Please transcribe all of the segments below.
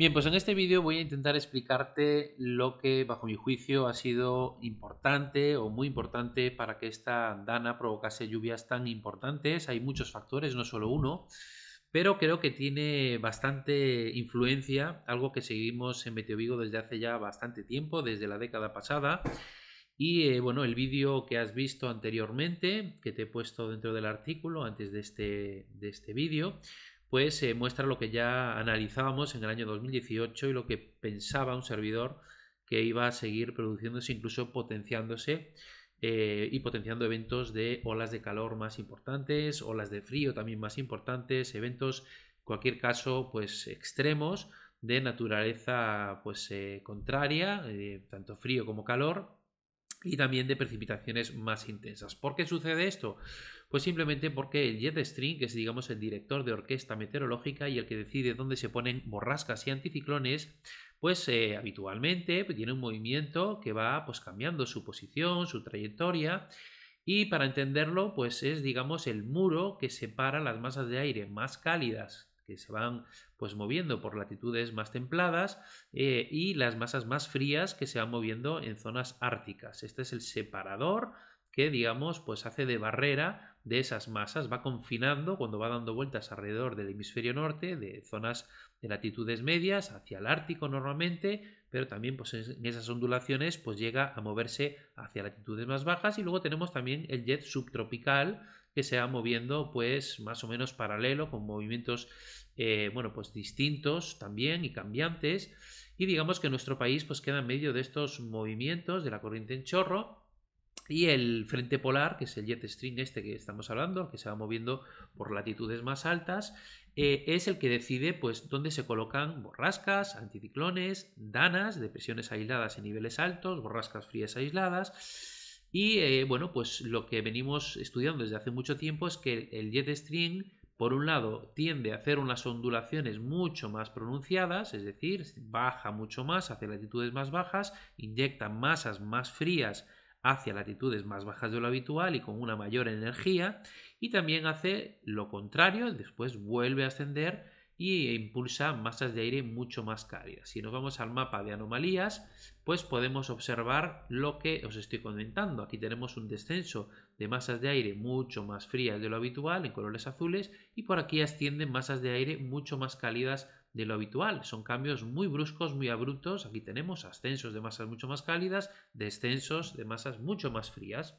Bien, pues en este vídeo voy a intentar explicarte lo que bajo mi juicio ha sido importante o muy importante para que esta andana provocase lluvias tan importantes. Hay muchos factores, no solo uno, pero creo que tiene bastante influencia, algo que seguimos en Meteovigo desde hace ya bastante tiempo, desde la década pasada. Y eh, bueno, el vídeo que has visto anteriormente, que te he puesto dentro del artículo antes de este, de este vídeo, pues se muestra lo que ya analizábamos en el año 2018 y lo que pensaba un servidor que iba a seguir produciéndose, incluso potenciándose eh, y potenciando eventos de olas de calor más importantes, olas de frío también más importantes, eventos, en cualquier caso, pues extremos de naturaleza pues eh, contraria, eh, tanto frío como calor, y también de precipitaciones más intensas. ¿Por qué sucede esto? Pues simplemente porque el jet stream, que es digamos el director de orquesta meteorológica y el que decide dónde se ponen borrascas y anticiclones, pues eh, habitualmente pues, tiene un movimiento que va pues cambiando su posición, su trayectoria y para entenderlo pues es digamos el muro que separa las masas de aire más cálidas que se van pues moviendo por latitudes más templadas eh, y las masas más frías que se van moviendo en zonas árticas. Este es el separador que digamos pues hace de barrera de esas masas va confinando cuando va dando vueltas alrededor del hemisferio norte, de zonas de latitudes medias, hacia el Ártico normalmente, pero también pues, en esas ondulaciones pues, llega a moverse hacia latitudes más bajas y luego tenemos también el jet subtropical que se va moviendo pues más o menos paralelo con movimientos eh, bueno pues distintos también y cambiantes y digamos que nuestro país pues queda en medio de estos movimientos de la corriente en chorro y el frente polar, que es el jet stream este que estamos hablando, que se va moviendo por latitudes más altas, eh, es el que decide pues, dónde se colocan borrascas, anticiclones, danas, depresiones aisladas en niveles altos, borrascas frías aisladas. Y eh, bueno, pues lo que venimos estudiando desde hace mucho tiempo es que el jet stream, por un lado, tiende a hacer unas ondulaciones mucho más pronunciadas, es decir, baja mucho más hacia latitudes más bajas, inyecta masas más frías hacia latitudes más bajas de lo habitual y con una mayor energía y también hace lo contrario, después vuelve a ascender y e impulsa masas de aire mucho más cálidas. Si nos vamos al mapa de anomalías, pues podemos observar lo que os estoy comentando. Aquí tenemos un descenso de masas de aire mucho más frías de lo habitual en colores azules y por aquí ascienden masas de aire mucho más cálidas de lo habitual. Son cambios muy bruscos, muy abruptos. Aquí tenemos ascensos de masas mucho más cálidas, descensos de masas mucho más frías.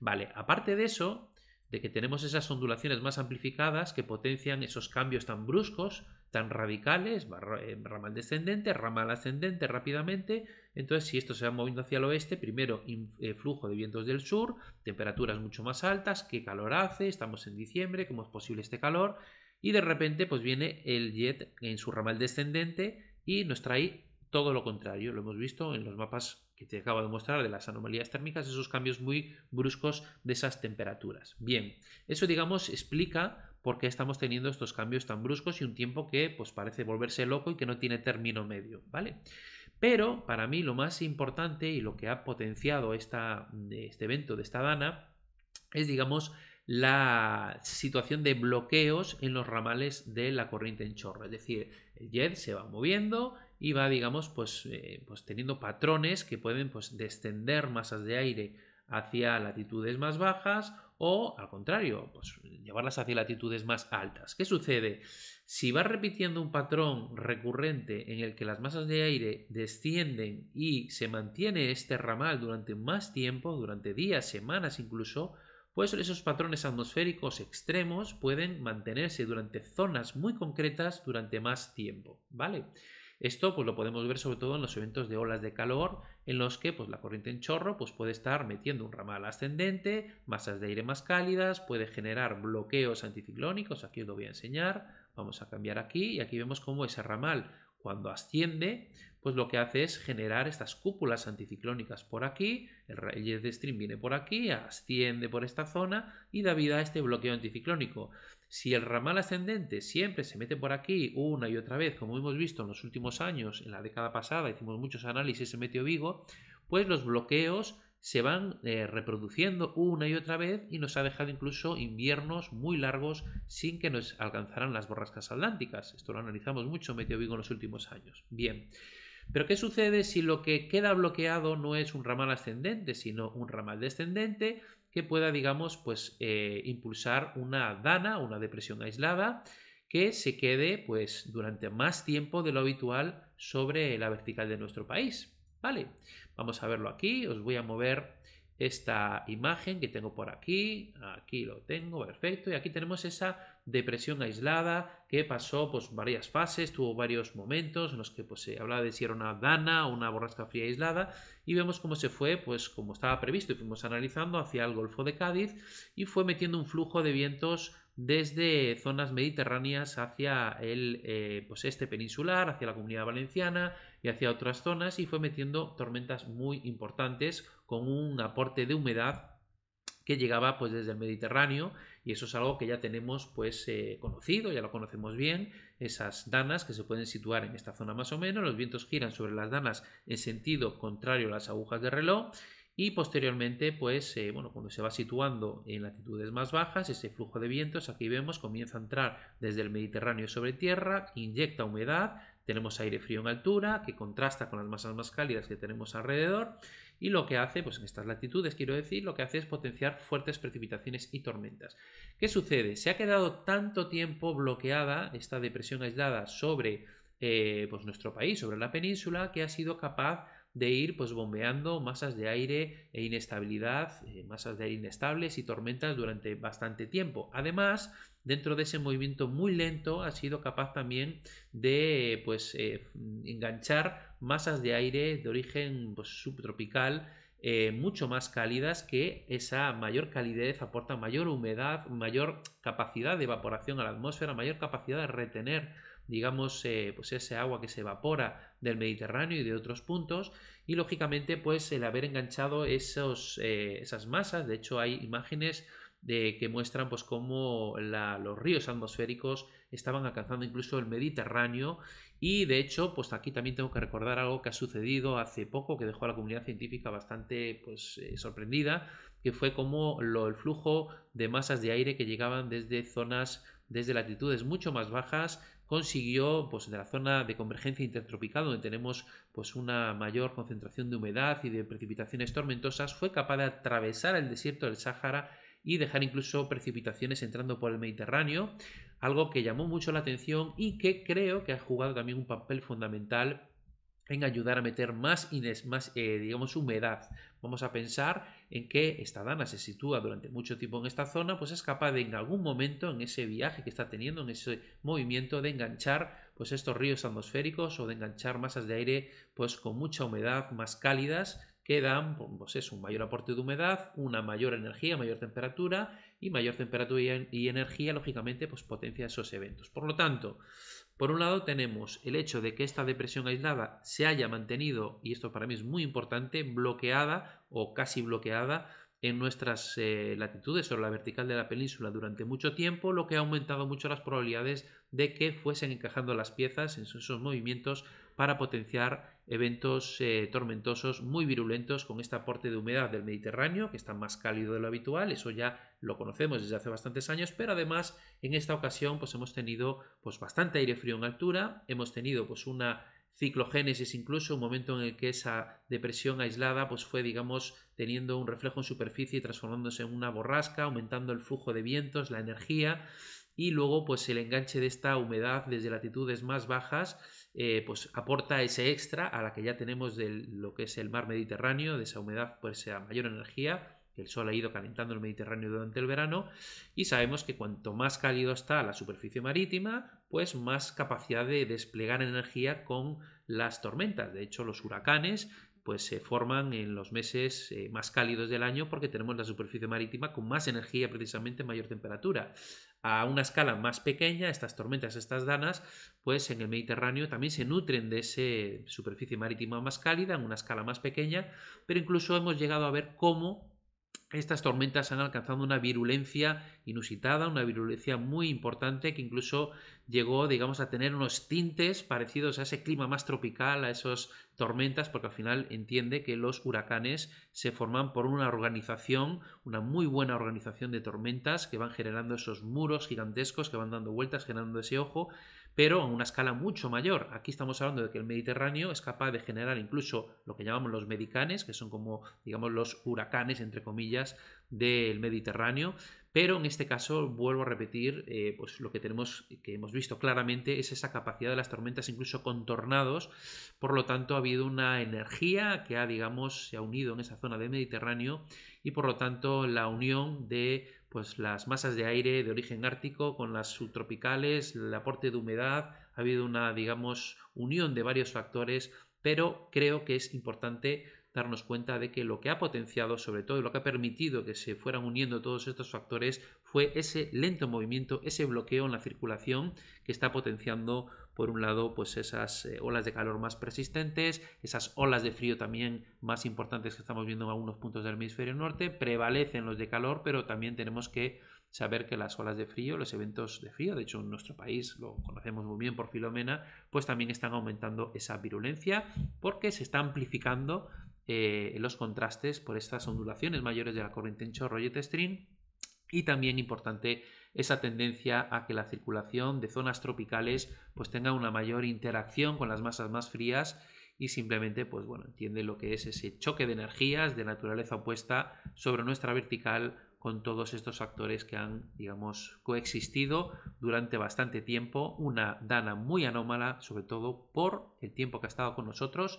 Vale, aparte de eso, de que tenemos esas ondulaciones más amplificadas que potencian esos cambios tan bruscos, tan radicales, eh, ramal descendente, ramal ascendente rápidamente. Entonces, si esto se va moviendo hacia el oeste, primero eh, flujo de vientos del sur, temperaturas mucho más altas, qué calor hace, estamos en diciembre, cómo es posible este calor, y de repente, pues viene el jet en su ramal descendente y nos trae todo lo contrario. Lo hemos visto en los mapas que te acabo de mostrar de las anomalías térmicas, esos cambios muy bruscos de esas temperaturas. Bien, eso digamos explica por qué estamos teniendo estos cambios tan bruscos y un tiempo que pues parece volverse loco y que no tiene término medio, ¿vale? Pero para mí lo más importante y lo que ha potenciado esta, este evento de esta dana es digamos la situación de bloqueos en los ramales de la corriente en chorro. Es decir, el jet se va moviendo y va, digamos, pues, eh, pues, teniendo patrones que pueden pues, descender masas de aire hacia latitudes más bajas o, al contrario, pues, llevarlas hacia latitudes más altas. ¿Qué sucede? Si va repitiendo un patrón recurrente en el que las masas de aire descienden y se mantiene este ramal durante más tiempo, durante días, semanas incluso, pues esos patrones atmosféricos extremos pueden mantenerse durante zonas muy concretas durante más tiempo, ¿vale? Esto pues, lo podemos ver sobre todo en los eventos de olas de calor, en los que pues, la corriente en chorro pues, puede estar metiendo un ramal ascendente, masas de aire más cálidas, puede generar bloqueos anticiclónicos, aquí os lo voy a enseñar, vamos a cambiar aquí y aquí vemos cómo ese ramal cuando asciende, pues lo que hace es generar estas cúpulas anticiclónicas por aquí, el rey de stream viene por aquí, asciende por esta zona y da vida a este bloqueo anticiclónico. Si el ramal ascendente siempre se mete por aquí una y otra vez, como hemos visto en los últimos años, en la década pasada hicimos muchos análisis en Meteo Vigo, pues los bloqueos se van eh, reproduciendo una y otra vez y nos ha dejado incluso inviernos muy largos sin que nos alcanzaran las borrascas atlánticas. Esto lo analizamos mucho Meteo Vigo en los últimos años. Bien. Pero ¿qué sucede si lo que queda bloqueado no es un ramal ascendente, sino un ramal descendente que pueda, digamos, pues eh, impulsar una dana, una depresión aislada, que se quede pues durante más tiempo de lo habitual sobre la vertical de nuestro país? ¿Vale? Vamos a verlo aquí. Os voy a mover esta imagen que tengo por aquí. Aquí lo tengo, perfecto. Y aquí tenemos esa depresión aislada que pasó pues, varias fases, tuvo varios momentos en los que pues, se hablaba de si era una dana una borrasca fría aislada. Y vemos cómo se fue, pues como estaba previsto, y fuimos analizando hacia el Golfo de Cádiz y fue metiendo un flujo de vientos desde zonas mediterráneas hacia el eh, pues, este peninsular, hacia la comunidad valenciana, y hacia otras zonas y fue metiendo tormentas muy importantes con un aporte de humedad que llegaba pues desde el Mediterráneo y eso es algo que ya tenemos pues eh, conocido, ya lo conocemos bien, esas danas que se pueden situar en esta zona más o menos, los vientos giran sobre las danas en sentido contrario a las agujas de reloj y posteriormente pues eh, bueno cuando se va situando en latitudes más bajas ese flujo de vientos aquí vemos comienza a entrar desde el Mediterráneo sobre tierra, inyecta humedad, tenemos aire frío en altura que contrasta con las masas más cálidas que tenemos alrededor y lo que hace, pues en estas latitudes quiero decir, lo que hace es potenciar fuertes precipitaciones y tormentas. ¿Qué sucede? Se ha quedado tanto tiempo bloqueada esta depresión aislada sobre eh, pues nuestro país, sobre la península, que ha sido capaz de ir pues bombeando masas de aire e inestabilidad, eh, masas de aire inestables y tormentas durante bastante tiempo. Además, dentro de ese movimiento muy lento ha sido capaz también de pues eh, enganchar masas de aire de origen pues, subtropical eh, mucho más cálidas que esa mayor calidez aporta mayor humedad, mayor capacidad de evaporación a la atmósfera, mayor capacidad de retener digamos, eh, pues ese agua que se evapora del Mediterráneo y de otros puntos. Y lógicamente, pues el haber enganchado esos, eh, esas masas, de hecho hay imágenes de, que muestran pues cómo los ríos atmosféricos estaban alcanzando incluso el Mediterráneo y de hecho pues aquí también tengo que recordar algo que ha sucedido hace poco que dejó a la comunidad científica bastante pues eh, sorprendida que fue como el flujo de masas de aire que llegaban desde zonas desde latitudes mucho más bajas consiguió, pues de la zona de convergencia intertropical, donde tenemos pues una mayor concentración de humedad y de precipitaciones tormentosas, fue capaz de atravesar el desierto del Sáhara y dejar incluso precipitaciones entrando por el Mediterráneo, algo que llamó mucho la atención y que creo que ha jugado también un papel fundamental en ayudar a meter más, más eh, digamos, humedad. Vamos a pensar en que esta dana se sitúa durante mucho tiempo en esta zona, pues es capaz de en algún momento, en ese viaje que está teniendo, en ese movimiento, de enganchar pues estos ríos atmosféricos o de enganchar masas de aire pues con mucha humedad, más cálidas, que dan pues es un mayor aporte de humedad, una mayor energía, mayor temperatura y mayor temperatura y energía, lógicamente, pues potencia esos eventos. Por lo tanto, por un lado tenemos el hecho de que esta depresión aislada se haya mantenido, y esto para mí es muy importante, bloqueada o casi bloqueada en nuestras eh, latitudes sobre la vertical de la península durante mucho tiempo, lo que ha aumentado mucho las probabilidades de que fuesen encajando las piezas en esos movimientos para potenciar eventos eh, tormentosos muy virulentos con este aporte de humedad del Mediterráneo, que está más cálido de lo habitual, eso ya lo conocemos desde hace bastantes años, pero además en esta ocasión pues hemos tenido pues bastante aire frío en altura, hemos tenido pues una ciclogénesis incluso, un momento en el que esa depresión aislada pues fue digamos teniendo un reflejo en superficie y transformándose en una borrasca, aumentando el flujo de vientos, la energía y luego pues el enganche de esta humedad desde latitudes más bajas eh, pues aporta ese extra a la que ya tenemos de lo que es el mar Mediterráneo, de esa humedad pues sea mayor energía el sol ha ido calentando el Mediterráneo durante el verano y sabemos que cuanto más cálido está la superficie marítima, pues más capacidad de desplegar energía con las tormentas. De hecho, los huracanes pues se forman en los meses eh, más cálidos del año porque tenemos la superficie marítima con más energía precisamente, mayor temperatura. A una escala más pequeña, estas tormentas, estas danas, pues en el Mediterráneo también se nutren de esa superficie marítima más cálida, en una escala más pequeña, pero incluso hemos llegado a ver cómo estas tormentas han alcanzado una virulencia inusitada, una virulencia muy importante que incluso llegó, digamos, a tener unos tintes parecidos a ese clima más tropical, a esas tormentas, porque al final entiende que los huracanes se forman por una organización, una muy buena organización de tormentas que van generando esos muros gigantescos que van dando vueltas, generando ese ojo, pero a una escala mucho mayor. Aquí estamos hablando de que el Mediterráneo es capaz de generar incluso lo que llamamos los medicanes, que son como, digamos, los huracanes, entre comillas, del Mediterráneo, pero en este caso, vuelvo a repetir, eh, pues lo que tenemos, que hemos visto claramente, es esa capacidad de las tormentas, incluso con tornados. Por lo tanto, ha habido una energía que ha, digamos, se ha unido en esa zona del Mediterráneo y por lo tanto la unión de pues las masas de aire de origen ártico con las subtropicales, el aporte de humedad, ha habido una, digamos, unión de varios factores, pero creo que es importante darnos cuenta de que lo que ha potenciado, sobre todo, y lo que ha permitido que se fueran uniendo todos estos factores fue ese lento movimiento, ese bloqueo en la circulación que está potenciando por un lado, pues esas eh, olas de calor más persistentes, esas olas de frío también más importantes que estamos viendo en algunos puntos del hemisferio norte, prevalecen los de calor, pero también tenemos que saber que las olas de frío, los eventos de frío, de hecho en nuestro país lo conocemos muy bien por Filomena, pues también están aumentando esa virulencia porque se está amplificando eh, los contrastes por estas ondulaciones mayores de la corriente en chorro y stream y también importante esa tendencia a que la circulación de zonas tropicales pues tenga una mayor interacción con las masas más frías y simplemente pues bueno, entiende lo que es ese choque de energías de naturaleza opuesta sobre nuestra vertical con todos estos actores que han, digamos, coexistido durante bastante tiempo, una dana muy anómala, sobre todo por el tiempo que ha estado con nosotros.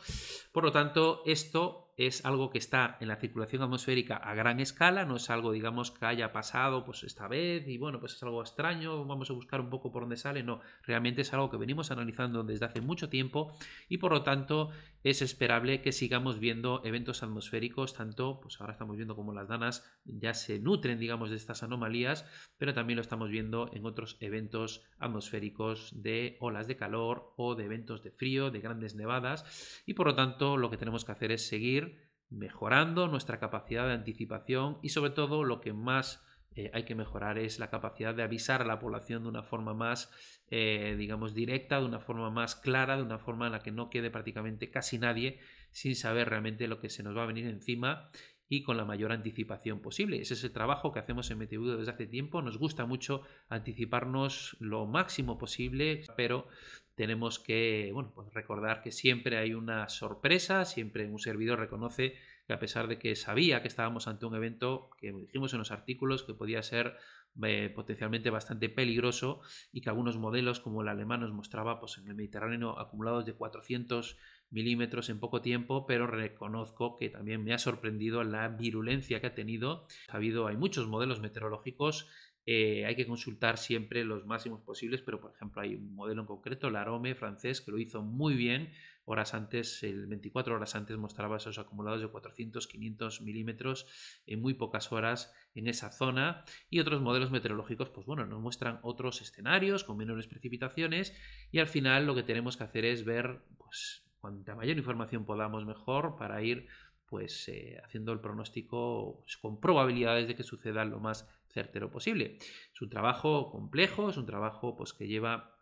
Por lo tanto, esto es algo que está en la circulación atmosférica a gran escala, no es algo, digamos, que haya pasado pues esta vez y bueno, pues es algo extraño, vamos a buscar un poco por dónde sale, no, realmente es algo que venimos analizando desde hace mucho tiempo y por lo tanto es esperable que sigamos viendo eventos atmosféricos, tanto, pues ahora estamos viendo como las danas ya se nutren, digamos, de estas anomalías, pero también lo estamos viendo en otros eventos atmosféricos de olas de calor o de eventos de frío, de grandes nevadas y por lo tanto lo que tenemos que hacer es seguir mejorando nuestra capacidad de anticipación y sobre todo lo que más eh, hay que mejorar es la capacidad de avisar a la población de una forma más, eh, digamos, directa, de una forma más clara, de una forma en la que no quede prácticamente casi nadie sin saber realmente lo que se nos va a venir encima y con la mayor anticipación posible. Ese es el trabajo que hacemos en MTV desde hace tiempo. Nos gusta mucho anticiparnos lo máximo posible, pero tenemos que bueno, pues recordar que siempre hay una sorpresa, siempre un servidor reconoce que a pesar de que sabía que estábamos ante un evento que dijimos en los artículos que podía ser eh, potencialmente bastante peligroso y que algunos modelos como el alemán nos mostraba pues en el Mediterráneo acumulados de 400 milímetros en poco tiempo, pero reconozco que también me ha sorprendido la virulencia que ha tenido. Ha habido, hay muchos modelos meteorológicos eh, hay que consultar siempre los máximos posibles, pero por ejemplo hay un modelo en concreto, el Arome francés, que lo hizo muy bien. Horas antes, el 24 horas antes mostraba esos acumulados de 400, 500 milímetros en muy pocas horas en esa zona. Y otros modelos meteorológicos, pues bueno, nos muestran otros escenarios con menores precipitaciones. Y al final lo que tenemos que hacer es ver, pues Cuanta mayor información podamos, mejor para ir pues eh, haciendo el pronóstico pues, con probabilidades de que suceda lo más certero posible. Es un trabajo complejo, es un trabajo pues, que lleva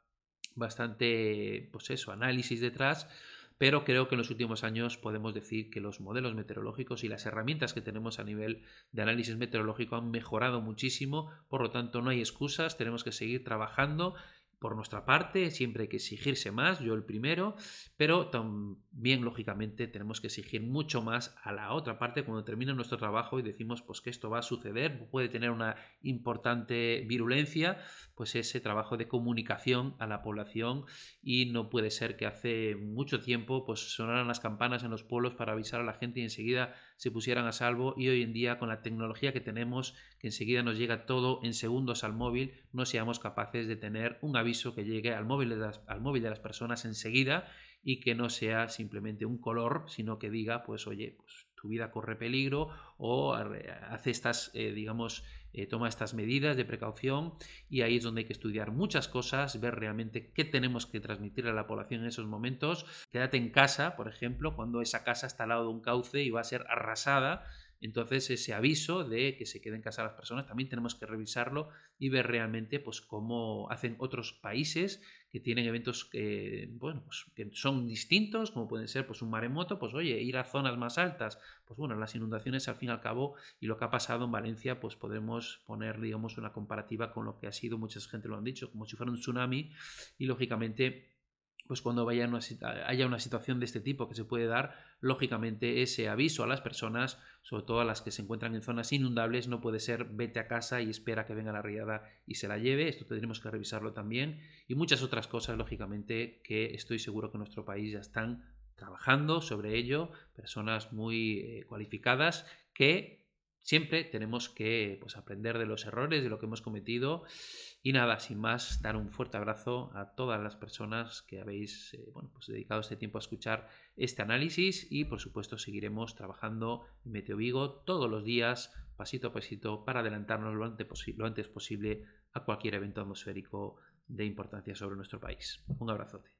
bastante pues eso, análisis detrás, pero creo que en los últimos años podemos decir que los modelos meteorológicos y las herramientas que tenemos a nivel de análisis meteorológico han mejorado muchísimo, por lo tanto no hay excusas, tenemos que seguir trabajando por nuestra parte, siempre hay que exigirse más, yo el primero, pero también, lógicamente, tenemos que exigir mucho más a la otra parte cuando termina nuestro trabajo y decimos pues, que esto va a suceder, puede tener una importante virulencia, pues ese trabajo de comunicación a la población y no puede ser que hace mucho tiempo pues, sonaran las campanas en los pueblos para avisar a la gente y enseguida se pusieran a salvo y hoy en día con la tecnología que tenemos, que enseguida nos llega todo en segundos al móvil, no seamos capaces de tener un aviso que llegue al móvil de las, al móvil de las personas enseguida y que no sea simplemente un color, sino que diga, pues oye, pues, tu vida corre peligro o hace estas, eh, digamos, eh, toma estas medidas de precaución y ahí es donde hay que estudiar muchas cosas, ver realmente qué tenemos que transmitir a la población en esos momentos. Quédate en casa, por ejemplo, cuando esa casa está al lado de un cauce y va a ser arrasada entonces, ese aviso de que se queden en casa las personas también tenemos que revisarlo y ver realmente pues, cómo hacen otros países que tienen eventos que, bueno, pues, que son distintos, como pueden ser pues, un maremoto, pues oye, ir a zonas más altas. Pues bueno, las inundaciones al fin y al cabo y lo que ha pasado en Valencia, pues podemos poner, digamos, una comparativa con lo que ha sido, mucha gente lo han dicho, como si fuera un tsunami y lógicamente pues cuando vaya haya una situación de este tipo que se puede dar, lógicamente ese aviso a las personas, sobre todo a las que se encuentran en zonas inundables, no puede ser vete a casa y espera que venga la riada y se la lleve. Esto tendremos que revisarlo también. Y muchas otras cosas, lógicamente, que estoy seguro que en nuestro país ya están trabajando sobre ello, personas muy eh, cualificadas que siempre tenemos que pues, aprender de los errores, de lo que hemos cometido. Y nada, sin más, dar un fuerte abrazo a todas las personas que habéis eh, pues, dedicado este tiempo a escuchar este análisis y por supuesto seguiremos trabajando en Meteo Vigo todos los días, pasito a pasito, para adelantarnos lo antes, lo antes posible a cualquier evento atmosférico de importancia sobre nuestro país. Un abrazote.